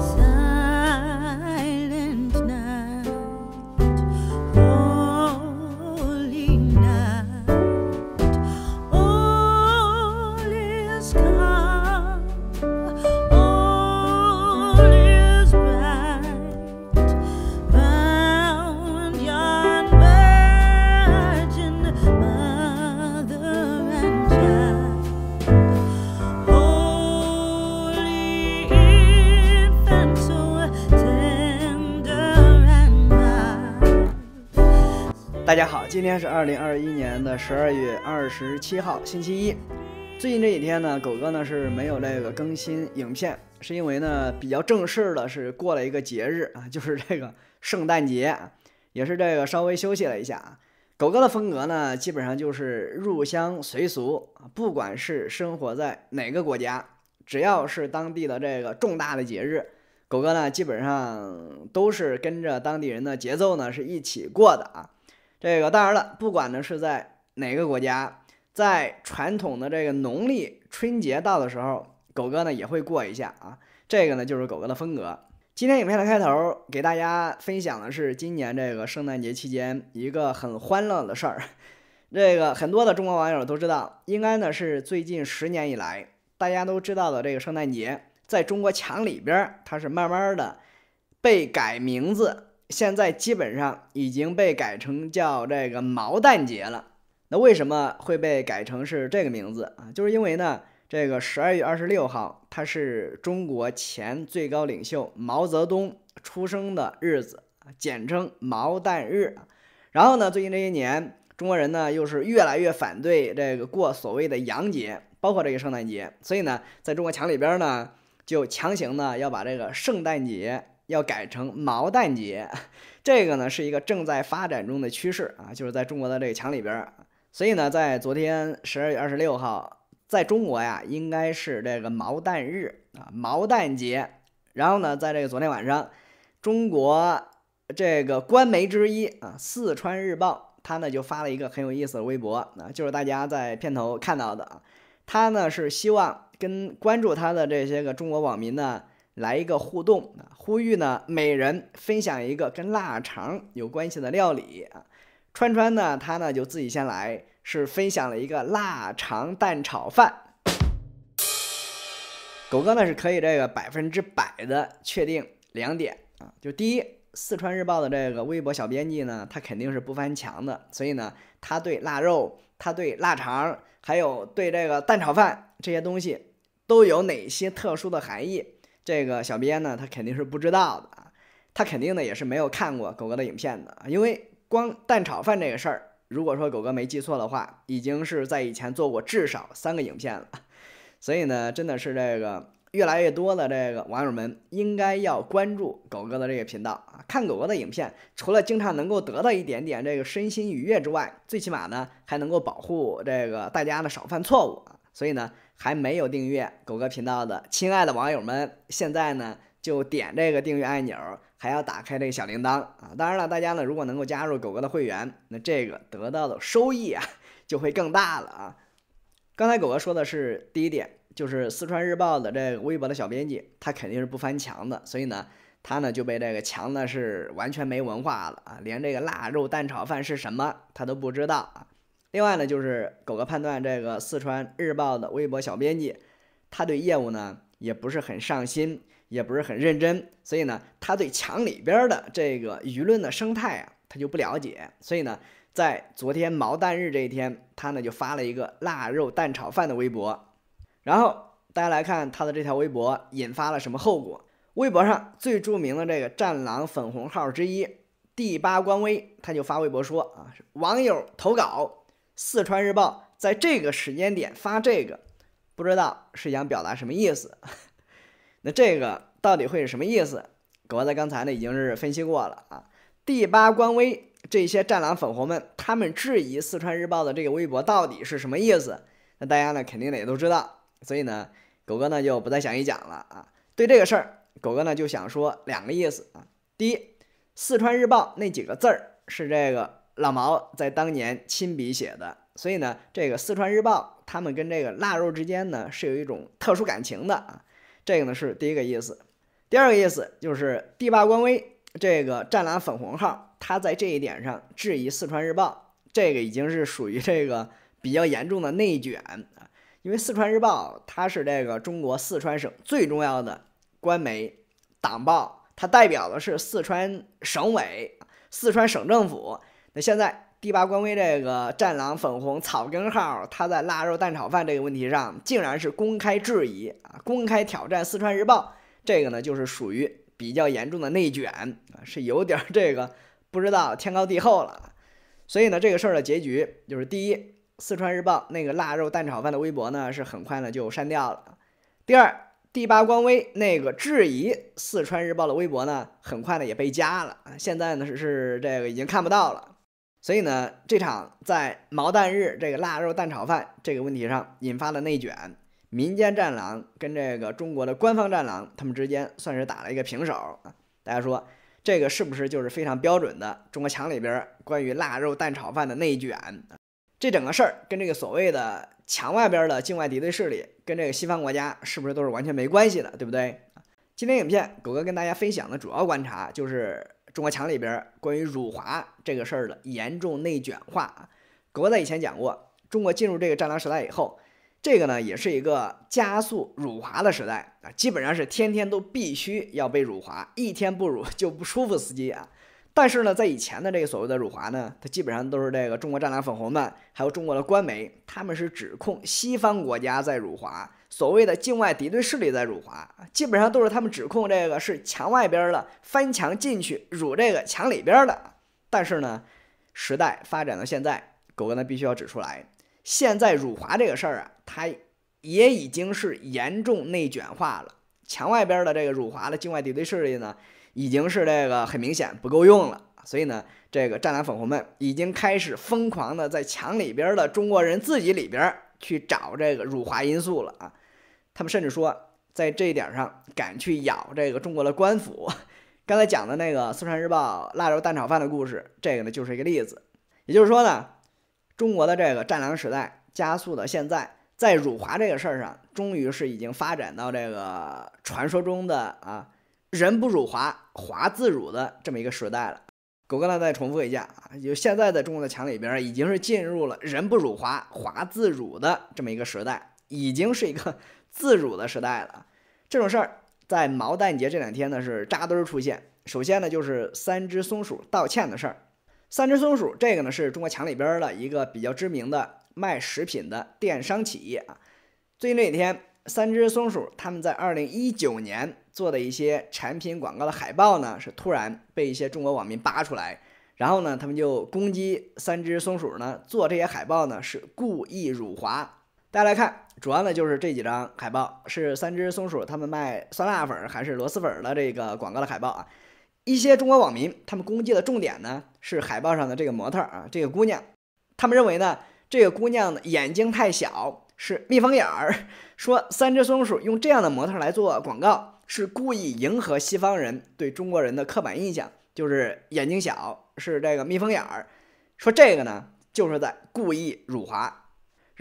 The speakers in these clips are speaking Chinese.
sun. 大家好，今天是二零二一年的十二月二十七号，星期一。最近这几天呢，狗哥呢是没有那个更新影片，是因为呢比较正式的是过了一个节日啊，就是这个圣诞节，也是这个稍微休息了一下啊。狗哥的风格呢，基本上就是入乡随俗，不管是生活在哪个国家，只要是当地的这个重大的节日，狗哥呢基本上都是跟着当地人的节奏呢是一起过的啊。这个当然了，不管呢是在哪个国家，在传统的这个农历春节到的时候，狗哥呢也会过一下啊。这个呢就是狗哥的风格。今天影片的开头给大家分享的是今年这个圣诞节期间一个很欢乐的事儿。这个很多的中国网友都知道，应该呢是最近十年以来大家都知道的这个圣诞节，在中国墙里边它是慢慢的被改名字。现在基本上已经被改成叫这个毛蛋节了。那为什么会被改成是这个名字啊？就是因为呢，这个十二月二十六号，它是中国前最高领袖毛泽东出生的日子，简称毛蛋日。然后呢，最近这些年，中国人呢又是越来越反对这个过所谓的洋节，包括这个圣诞节。所以呢，在中国墙里边呢，就强行呢要把这个圣诞节。要改成毛蛋节，这个呢是一个正在发展中的趋势啊，就是在中国的这个墙里边。所以呢，在昨天十二月二十六号，在中国呀，应该是这个毛蛋日啊，毛蛋节。然后呢，在这个昨天晚上，中国这个官媒之一啊，四川日报，他呢就发了一个很有意思的微博啊，就是大家在片头看到的啊。他呢是希望跟关注他的这些个中国网民呢。来一个互动啊！呼吁呢，每人分享一个跟腊肠有关系的料理啊。川川呢，他呢就自己先来，是分享了一个腊肠蛋炒饭。狗哥呢是可以这个百分之百的确定两点啊，就第一，四川日报的这个微博小编辑呢，他肯定是不翻墙的，所以呢，他对腊肉、他对腊肠，还有对这个蛋炒饭这些东西，都有哪些特殊的含义？这个小编呢，他肯定是不知道的啊，他肯定呢也是没有看过狗哥的影片的，因为光蛋炒饭这个事儿，如果说狗哥没记错的话，已经是在以前做过至少三个影片了，所以呢，真的是这个越来越多的这个网友们应该要关注狗哥的这个频道啊，看狗哥的影片，除了经常能够得到一点点这个身心愉悦之外，最起码呢还能够保护这个大家呢少犯错误啊，所以呢。还没有订阅狗哥频道的亲爱的网友们，现在呢就点这个订阅按钮，还要打开这个小铃铛啊！当然了，大家呢如果能够加入狗哥的会员，那这个得到的收益啊就会更大了啊！刚才狗哥说的是第一点，就是四川日报的这个微博的小编辑，他肯定是不翻墙的，所以呢，他呢就被这个墙呢是完全没文化了啊，连这个腊肉蛋炒饭是什么他都不知道啊！另外呢，就是狗哥判断这个四川日报的微博小编辑，他对业务呢也不是很上心，也不是很认真，所以呢，他对墙里边的这个舆论的生态啊，他就不了解。所以呢，在昨天毛蛋日这一天，他呢就发了一个腊肉蛋炒饭的微博。然后大家来看他的这条微博引发了什么后果？微博上最著名的这个战狼粉红号之一，第八官微，他就发微博说啊，网友投稿。四川日报在这个时间点发这个，不知道是想表达什么意思？那这个到底会是什么意思？狗哥在刚才呢已经是分析过了啊。第八官微这些战狼粉红们，他们质疑四川日报的这个微博到底是什么意思？那大家呢肯定也都知道，所以呢狗哥呢就不再详细讲了啊。对这个事儿，狗哥呢就想说两个意思啊。第一，四川日报那几个字儿是这个。老毛在当年亲笔写的，所以呢，这个四川日报他们跟这个腊肉之间呢是有一种特殊感情的啊。这个呢是第一个意思，第二个意思就是地霸官微这个“战狼粉红号”他在这一点上质疑四川日报，这个已经是属于这个比较严重的内卷啊。因为四川日报它是这个中国四川省最重要的官媒、党报，它代表的是四川省委、四川省政府。那现在，第八官微这个“战狼粉红草根号”他在腊肉蛋炒饭这个问题上，竟然是公开质疑啊，公开挑战四川日报，这个呢就是属于比较严重的内卷啊，是有点这个不知道天高地厚了。所以呢，这个事儿的结局就是：第一，四川日报那个腊肉蛋炒饭的微博呢是很快呢就删掉了；第二，第八官微那个质疑四川日报的微博呢，很快呢也被加了啊，现在呢是是这个已经看不到了。所以呢，这场在毛蛋日这个腊肉蛋炒饭这个问题上引发的内卷，民间战狼跟这个中国的官方战狼他们之间算是打了一个平手。大家说这个是不是就是非常标准的中国墙里边关于腊肉蛋炒饭的内卷？这整个事儿跟这个所谓的墙外边的境外敌对势力跟这个西方国家是不是都是完全没关系的，对不对？今天影片狗哥跟大家分享的主要观察就是。中国墙里边关于辱华这个事儿的严重内卷化啊，狗在以前讲过，中国进入这个战狼时代以后，这个呢也是一个加速辱华的时代啊，基本上是天天都必须要被辱华，一天不辱 就不舒服司机啊。但是呢，在以前的这个所谓的辱华呢，它基本上都是这个中国战狼粉红们，还有中国的官媒，他们是指控西方国家在辱华。所谓的境外敌对势力在辱华，基本上都是他们指控这个是墙外边的翻墙进去辱这个墙里边的。但是呢，时代发展到现在，狗哥呢必须要指出来，现在辱华这个事儿啊，它也已经是严重内卷化了。墙外边的这个辱华的境外敌对势力呢，已经是这个很明显不够用了，所以呢，这个战狼粉红们已经开始疯狂的在墙里边的中国人自己里边去找这个辱华因素了啊。他们甚至说，在这一点上敢去咬这个中国的官府。刚才讲的那个《四川日报》腊肉蛋炒饭的故事，这个呢就是一个例子。也就是说呢，中国的这个战狼时代加速到现在，在辱华这个事儿上，终于是已经发展到这个传说中的啊“人不辱华，华自辱”的这么一个时代了。狗哥呢再重复一下啊，就现在的中国的墙里边，已经是进入了“人不辱华，华自辱”的这么一个时代，已经是一个。自主的时代了，这种事儿在毛蛋节这两天呢是扎堆出现。首先呢就是三只松鼠道歉的事儿。三只松鼠这个呢是中国墙里边的一个比较知名的卖食品的电商企业啊。最近这几天，三只松鼠他们在二零一九年做的一些产品广告的海报呢是突然被一些中国网民扒出来，然后呢他们就攻击三只松鼠呢做这些海报呢是故意辱华。大家来看，主要呢就是这几张海报，是三只松鼠他们卖酸辣粉还是螺蛳粉的这个广告的海报啊。一些中国网民他们攻击的重点呢是海报上的这个模特啊，这个姑娘。他们认为呢，这个姑娘的眼睛太小，是蜜蜂眼儿。说三只松鼠用这样的模特来做广告，是故意迎合西方人对中国人的刻板印象，就是眼睛小是这个蜜蜂眼儿。说这个呢，就是在故意辱华。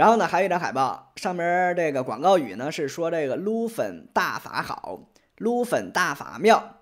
然后呢，还有一张海报，上面这个广告语呢是说这个撸粉大法好，撸粉大法妙。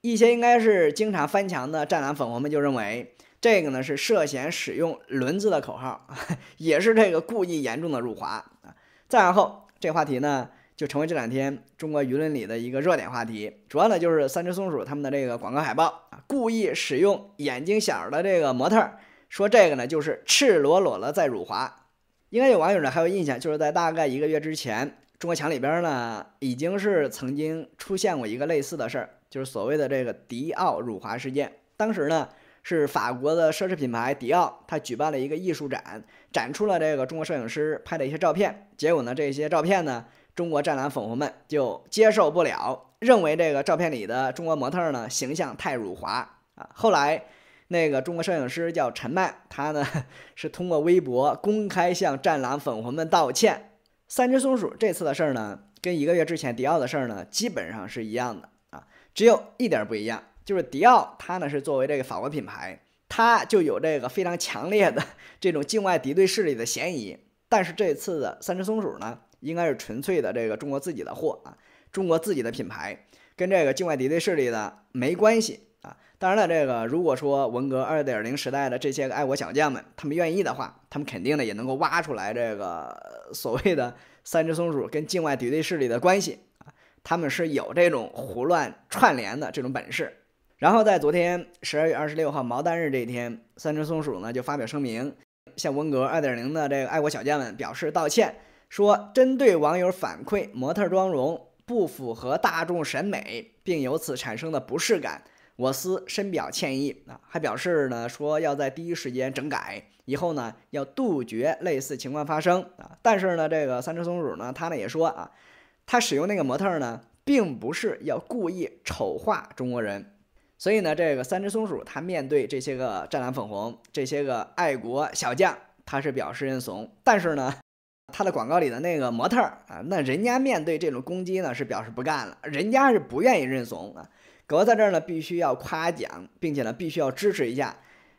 一些应该是经常翻墙的战狼粉红们就认为这个呢是涉嫌使用轮子的口号，也是这个故意严重的辱华啊。再然后，这话题呢就成为这两天中国舆论里的一个热点话题。主要呢就是三只松鼠他们的这个广告海报啊，故意使用眼睛小的这个模特，说这个呢就是赤裸裸了在辱华。应该有网友呢还有印象，就是在大概一个月之前，中国墙里边呢已经是曾经出现过一个类似的事儿，就是所谓的这个迪奥辱华事件。当时呢是法国的奢侈品牌迪奥，他举办了一个艺术展，展出了这个中国摄影师拍的一些照片。结果呢这些照片呢，中国战狼粉红们就接受不了，认为这个照片里的中国模特呢形象太辱华啊。后来。那个中国摄影师叫陈麦，他呢 是通过微博公开向战狼粉红们道歉。三只松鼠这次的事儿呢，跟一个月之前迪奥的事儿呢，基本上是一样的啊，只有一点儿不一样，就是迪奥它呢是作为这个法国品牌，它就有这个非常强烈的 这种境外敌对势力的嫌疑。但是这次的三只松鼠呢，应该是纯粹的这个中国自己的货啊，中国自己的品牌，跟这个境外敌对势力呢没关系。当然了，这个如果说文革二点零时代的这些个爱国小将们他们愿意的话，他们肯定的也能够挖出来这个所谓的 三只松鼠跟境外敌对势力的关系啊，他们是有这种胡乱串联的这种本事。然后在昨天十二月二十六号毛丹日这一天，三只松鼠呢就发表声明，向文革二点零的这个爱国小将们表示道歉，说针对网友反馈模特妆容不符合大众审美，并由此产生的不适感。我司深表歉意啊，还表示呢，说要在第一时间整改，以后呢要杜绝类似情况发生啊。但是呢，这个三只松鼠呢，他呢也说啊，他使用那个模特呢，并不是要故意丑化中国人。所以呢，这个三只松鼠他面对这些个湛蓝粉红这些个爱国小将，他是表示认怂。但是呢，他的广告里的那个模特啊，那人家面对这种攻击呢，是表示不干了，人家是不愿意认怂啊。我在这儿呢，必须要夸奖，并且呢，必须要支持一下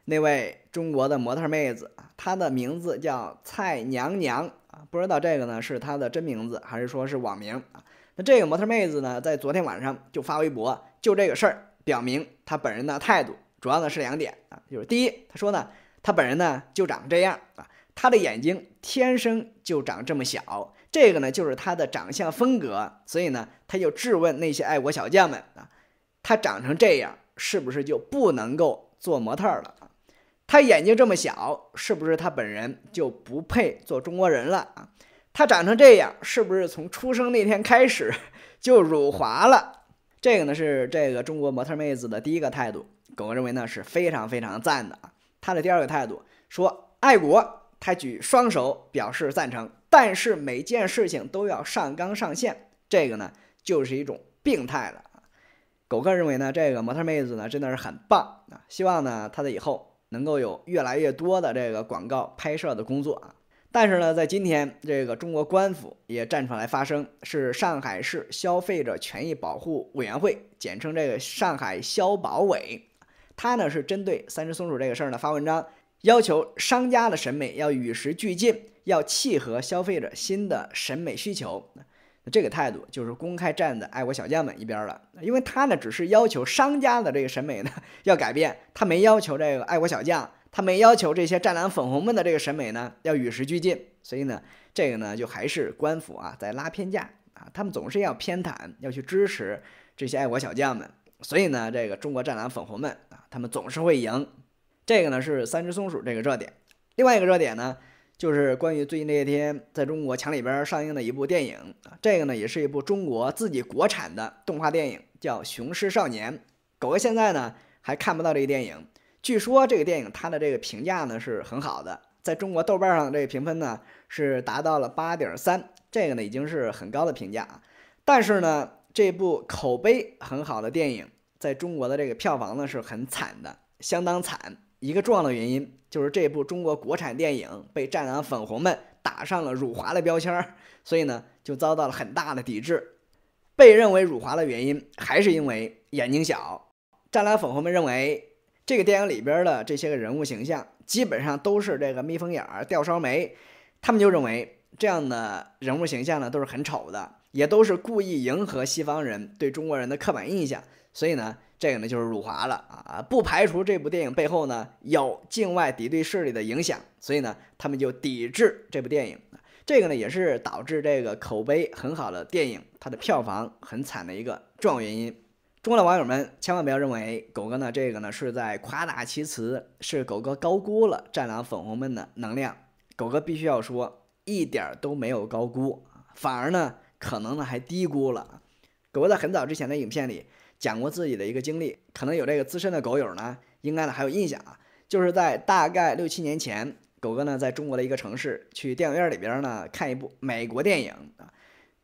那位中国的模特妹子，她的名字叫蔡娘娘啊，不知道这个呢是她的真名字还是说是网名啊？那这个模特妹子呢，在昨天晚上就发微博，就这个事儿表明她本人的态度，主要呢是两点啊，就是第一，她说呢，她本人呢就长这样啊，她的眼睛天生就长这么小，这个呢就是她的长相风格，所以呢，她就质问那些爱国小将们啊。他长成这样，是不是就不能够做模特了他眼睛这么小，是不是他本人就不配做中国人了啊？他长成这样，是不是从出生那天开始就辱华了？这个呢是这个中国模特妹子的第一个态度，狗哥认为呢是非常非常赞的啊。他的第二个态度说爱国，他举双手表示赞成，但是每件事情都要上纲上线，这个呢就是一种病态了。狗哥认为呢，这个模特妹子呢真的是很棒啊！希望呢她的以后能够有越来越多的这个广告拍摄的工作啊！但是呢，在今天，这个中国官府也站出来发声，是上海市消费者权益保护委员会，简称这个上海消保委，他呢是针对三只松鼠这个事儿呢发文章，要求商家的审美要与时俱进，要契合消费者新的审美需求。这个态度就是公开站在爱国小将们一边了，因为他呢只是要求商家的这个审美呢要改变，他没要求这个爱国小将，他没要求这些战狼粉红们的这个审美呢要与时俱进，所以呢，这个呢就还是官府啊在拉偏架啊，他们总是要偏袒，要去支持这些爱国小将们，所以呢，这个中国战狼粉红们啊，他们总是会赢。这个呢是三只松鼠这个热点，另外一个热点呢。就是关于最近这些天在中国墙里边上映的一部电影啊，这个呢也是一部中国自己国产的动画电影，叫《雄狮少年》。狗哥现在呢还看不到这个电影，据说这个电影它的这个评价呢是很好的，在中国豆瓣上这个评分呢是达到了八点三，这个呢已经是很高的评价啊。但是呢，这部口碑很好的电影在中国的这个票房呢是很惨的，相当惨。一个重要的原因就是这部中国国产电影被战狼粉红们打上了辱华的标签儿，所以呢就遭到了很大的抵制。被认为辱华的原因还是因为眼睛小。战狼粉红们认为这个电影里边的这些个人物形象基本上都是这个眯缝眼儿、吊梢眉，他们就认为这样的人物形象呢都是很丑的，也都是故意迎合西方人对中国人的刻板印象，所以呢。这个呢就是辱华了啊！不排除这部电影背后呢有境外敌对势力的影响，所以呢他们就抵制这部电影。这个呢也是导致这个口碑很好的电影它的票房很惨的一个重要原因。中国的网友们千万不要认为狗哥呢这个呢是在夸大其词，是狗哥高估了战狼粉红们的能量。狗哥必须要说，一点儿都没有高估，反而呢可能呢还低估了。狗哥在很早之前的影片里。讲过自己的一个经历，可能有这个资深的狗友呢，应该呢还有印象啊。就是在大概六七年前，狗哥呢在中国的一个城市去电影院里边呢看一部美国电影啊。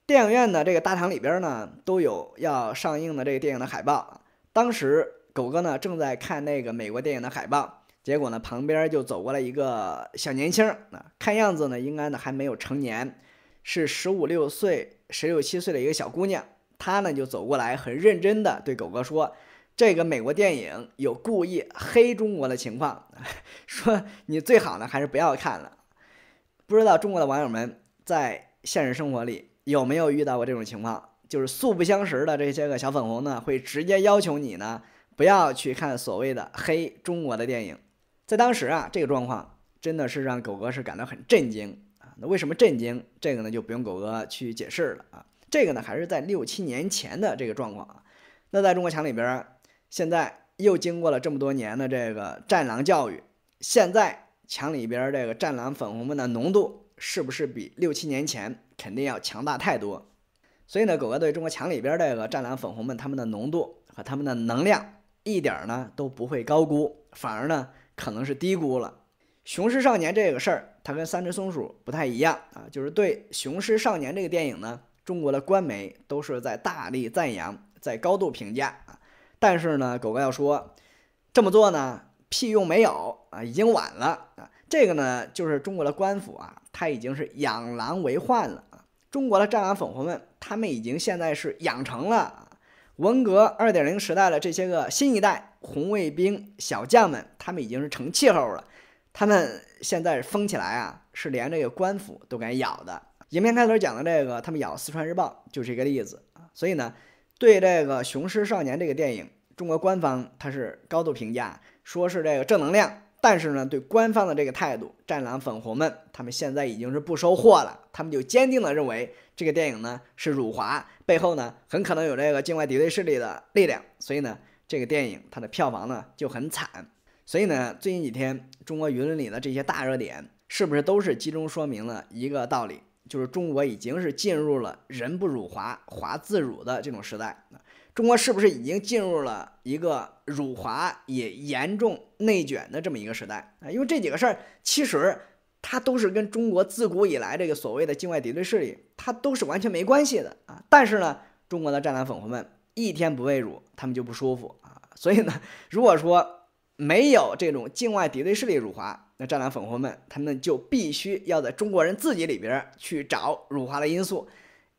电影院呢这个大堂里边呢都有要上映的这个电影的海报。当时狗哥呢正在看那个美国电影的海报，结果呢旁边就走过来一个小年轻啊，看样子呢应该呢还没有成年，是十五六岁、十六七岁的一个小姑娘。他呢就走过来，很认真的对狗哥说：“这个美国电影有故意黑中国的情况，说你最好呢还是不要看了。”不知道中国的网友们在现实生活里有没有遇到过这种情况？就是素不相识的这些个小粉红呢，会直接要求你呢不要去看所谓的黑中国的电影。在当时啊，这个状况真的是让狗哥是感到很震惊啊！那为什么震惊？这个呢就不用狗哥去解释了啊。这个呢还是在六七年前的这个状况啊，那在中国强里边，现在又经过了这么多年的这个战狼教育，现在墙里边这个战狼粉红们的浓度是不是比六七年前肯定要强大太多？所以呢，狗哥对中国强里边这个战狼粉红们他们的浓度和他们的能量一点呢都不会高估，反而呢可能是低估了。雄狮少年这个事儿，它跟三只松鼠不太一样啊，就是对雄狮少年这个电影呢。中国的官媒都是在大力赞扬，在高度评价啊，但是呢，狗哥要说，这么做呢屁用没有啊，已经晚了啊。这个呢，就是中国的官府啊，他已经是养狼为患了啊。中国的战狼粉红们，他们已经现在是养成了文革二点零时代的这些个新一代红卫兵小将们，他们已经是成气候了，他们现在疯起来啊，是连这个官府都敢咬的。影片开头讲的这个，他们咬四川日报就是一个例子啊。所以呢，对这个《雄狮少年》这个电影，中国官方它是高度评价，说是这个正能量。但是呢，对官方的这个态度，战狼粉红们他们现在已经是不收货了。他们就坚定的认为这个电影呢是辱华，背后呢很可能有这个境外敌对势力的力量。所以呢，这个电影它的票房呢就很惨。所以呢，最近几天中国舆论里的这些大热点，是不是都是集中说明了一个道理？就是中国已经是进入了人不辱华，华自辱的这种时代中国是不是已经进入了一个辱华也严重内卷的这么一个时代啊？因为这几个事儿，其实它都是跟中国自古以来这个所谓的境外敌对势力，它都是完全没关系的啊！但是呢，中国的战狼粉红们一天不被辱，他们就不舒服啊！所以呢，如果说，没有这种境外敌对势力辱华，那战狼粉红们，他们就必须要在中国人自己里边去找辱华的因素，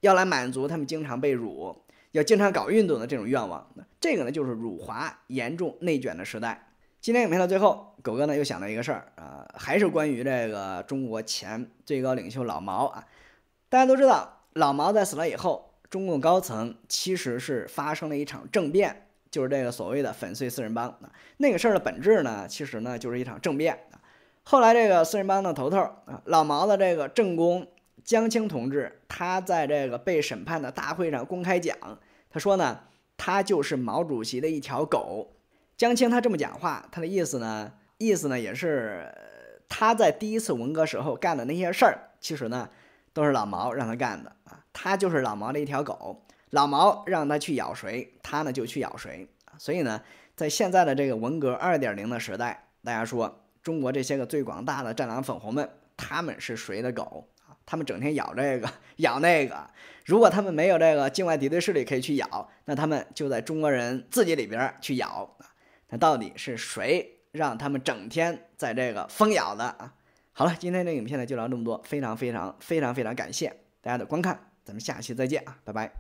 要来满足他们经常被辱，要经常搞运动的这种愿望。这个呢，就是辱华严重内卷的时代。今天影片的最后，狗哥呢又想到一个事儿啊，还是关于这个中国前最高领袖老毛啊。大家都知道，老毛在死了以后，中共高层其实是发生了一场政变。就是这个所谓的粉碎四人帮啊，那个事儿的本质呢，其实呢就是一场政变。后来这个四人帮的头头啊，老毛的这个政工江青同志，他在这个被审判的大会上公开讲，他说呢，他就是毛主席的一条狗。江青他这么讲话，他的意思呢，意思呢也是，他在第一次文革时候干的那些事儿，其实呢都是老毛让他干的啊，他就是老毛的一条狗。老毛让他去咬谁，他呢就去咬谁。所以呢，在现在的这个文革二点零的时代，大家说中国这些个最广大的战狼粉红们，他们是谁的狗啊？他们整天咬这个咬那个。如果他们没有这个境外敌对势力可以去咬，那他们就在中国人自己里边去咬啊。那到底是谁让他们整天在这个疯咬的啊？好了，今天这影片呢就聊这么多，非常非常非常非常感谢大家的观看，咱们下期再见啊，拜拜。